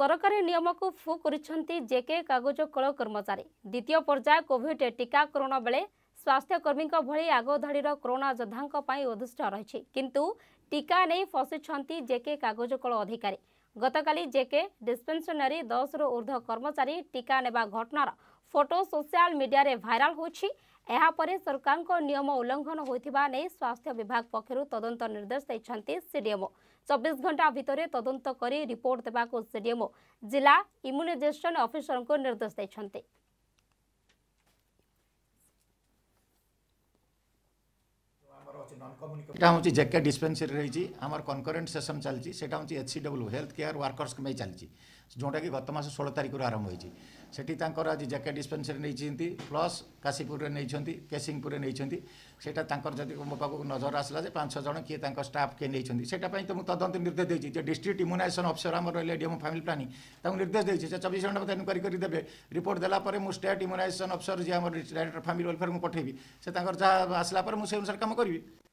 সরকারী নিয়মক ফু করেছেন জেকে কাগজ কল কর্মচারী দ্বিতীয় পর্যায়ে কোভিড টিকাকরণ বেড়ে স্বাস্থ্যকর্মী ভি আগধাড়ি করোনা যোদ্ধা উদ্দিষ্ট রয়েছে কিন্তু টিকা নেই ফসিছেন জেকে কাগজ কল অধিকারী গতকাল জেকে ডিসপেনসনারি রু ঊর্ধ্ব কর্মচারী টিকা নেওয়া ঘটনার ଫଟୋ ସୋସିଆଲ ମିଡିଆରେ ଭାଇରାଲ ହୋଇଛି ଏହାପରେ ସରକାରଙ୍କ ନିୟମ ଉଲ୍ଲଂଘନ ହୋଇଥିବା ନେଇ ସ୍ୱାସ୍ଥ୍ୟ ବିଭାଗ ପକ୍ଷରୁ ତଦନ୍ତ ନିର୍ଦ୍ଦେଶ ଦେଇଛନ୍ତି ସିଡିଏମ୍ଓ ଚବିଶ ଘଣ୍ଟା ଭିତରେ ତଦନ୍ତ କରି ରିପୋର୍ଟ ଦେବାକୁ ସିଡିଏମ୍ଓ ଜିଲ୍ଲା ଇମ୍ୟୁନାଇଜେସନ ଅଫିସରଙ୍କୁ ନିର୍ଦ୍ଦେଶ ଦେଇଛନ୍ତି এটা হচ্ছে জেকে ডিসপেন্সারি রয়েছে আমার কনকরেন্ট সেশন চালছি সেটা হচ্ছে এচসিডব্লু হেলথ কেয়ার ওয়ার্কর্স মেয়ে চালছি ଯେଉଁଟାକି ଗତ ମାସ ଷୋହଳ ତାରିଖରୁ ଆରମ୍ଭ ହୋଇଛି ସେଠି ତାଙ୍କର ଆଜି ଜ୍ୟାକେଟ୍ ଡିସ୍ପେନ୍ସରୀ ନେଇଛନ୍ତି ପ୍ଲସ୍ କାଶୀପୁରରେ ନେଇଛନ୍ତି କେସିଂପୁରରେ ନେଇଛନ୍ତି ସେଇଟା ତାଙ୍କର ଯଦି ମୋ ପାଖକୁ ନଜର ଆସିଲା ଯେ ପାଞ୍ଚ ଜଣ କିଏ ତାଙ୍କ ଷ୍ଟାଫ୍ କିଏ ନେଇଛନ୍ତି ସେଇଟା ପାଇଁ ତ ମୁଁ ତଦନ୍ତ ନିର୍ଦ୍ଦେଶ ଦେଇଛି ଯେ ଡିଷ୍ଟ୍ରିକ୍ଟ ଇମ୍ୟୁନାଇଜେସନ୍ ଅଫିସର ଆମର ରହିଲେ ଡିଏମ୍ ଫ୍ୟାମିଲି ପ୍ଲାନିଂ ତାଙ୍କୁ ନିର୍ଦ୍ଦେଶ ଦେଇଛି ସେ ଚବିଶ ଘଣ୍ଟା ମୋତେ ଏନକ୍ୱାରି କରିଦେବେ ରିପୋର୍ଟ ଦେଲା ପରେ ମୁଁ ଷ୍ଟେଟ୍ ଇମ୍ୟୁନାଇଜେସନ୍ ଅଫିସର ଯିଏ ଆମର ଡାଇରେକ୍ଟର ଫ୍ୟାମିଲି ୱେଲଫେୟାର୍ ମୁଁ ପଠେଇବି ସେ ତାଙ୍କର ଯାହା ଆସିଲା ପରେ ମୁଁ ସେ ଅନୁସାରେ କାମ କରିବି